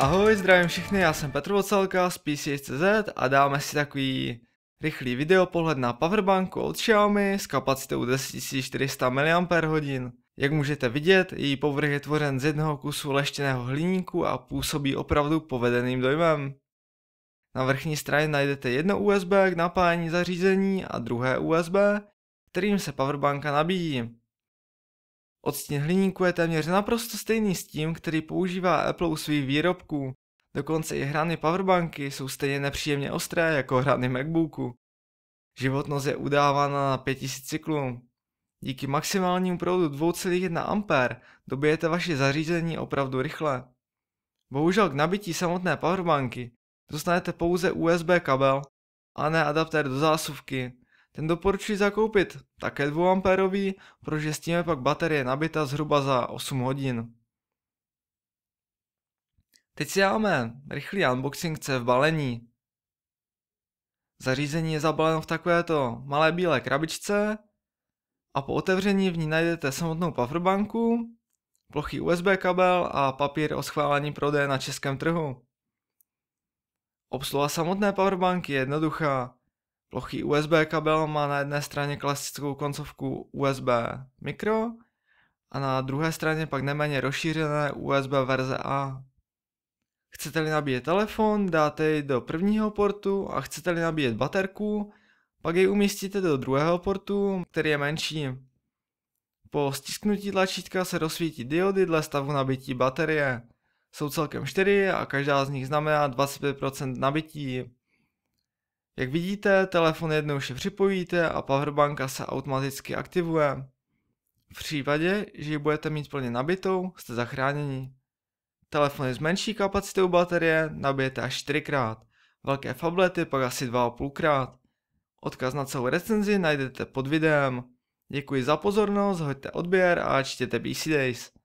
Ahoj, zdravím všechny, já jsem Petr Vocelka z PCS.cz a dáme si takový rychlý video pohled na powerbanku od Xiaomi s kapacitou 10400 mAh. Jak můžete vidět, její povrch je tvořen z jednoho kusu leštěného hliníku a působí opravdu povedeným dojmem. Na vrchní straně najdete jedno USB k napájení zařízení a druhé USB, kterým se powerbanka nabíjí. Odstín hliníku je téměř naprosto stejný s tím, který používá Apple u svých výrobků. Dokonce i hrany powerbanky jsou stejně nepříjemně ostré jako hrany MacBooku. Životnost je udávána na 5000 cyklů. Díky maximálnímu proudu 2,1 A dobijete vaše zařízení opravdu rychle. Bohužel k nabití samotné powerbanky dostanete pouze USB kabel a ne adaptér do zásuvky, ten doporučuji zakoupit také 2A, protože s tím je pak baterie nabita zhruba za 8 hodin. Teď si dáme rychlý unboxing C v balení. Zařízení je zabaleno v takovéto malé bílé krabičce a po otevření v ní najdete samotnou powerbanku, plochý USB kabel a papír o schválení prodeje na českém trhu. Obsluha samotné powerbanky je jednoduchá. Plochý USB kabel má na jedné straně klasickou koncovku USB mikro a na druhé straně pak neméně rozšířené USB verze A. Chcete-li nabíjet telefon, dáte jej do prvního portu a chcete-li nabíjet baterku, pak jej umístíte do druhého portu, který je menší. Po stisknutí tlačítka se rozsvítí diody dle stavu nabití baterie. Jsou celkem 4 a každá z nich znamená 25% nabití. Jak vidíte, telefon jednou si připojíte a powerbanka se automaticky aktivuje. V případě, že ji budete mít plně nabitou, jste zachráněni. Telefony s menší kapacitou baterie nabijete až 4 krát velké fablety pak asi 25 krát Odkaz na celou recenzi najdete pod videem. Děkuji za pozornost, hoďte odběr a čtěte BC Days.